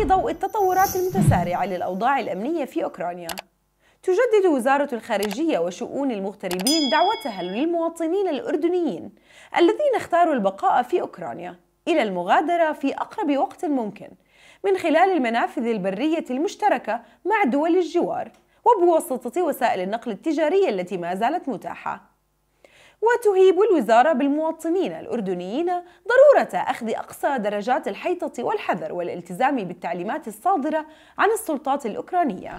في ضوء التطورات المتسارعة للأوضاع الأمنية في أوكرانيا تجدد وزارة الخارجية وشؤون المغتربين دعوتها للمواطنين الأردنيين الذين اختاروا البقاء في أوكرانيا إلى المغادرة في أقرب وقت ممكن من خلال المنافذ البرية المشتركة مع دول الجوار وبواسطة وسائل النقل التجارية التي ما زالت متاحة وتهيب الوزارة بالمواطنين الأردنيين ضرورة أخذ أقصى درجات الحيطة والحذر والالتزام بالتعليمات الصادرة عن السلطات الأوكرانية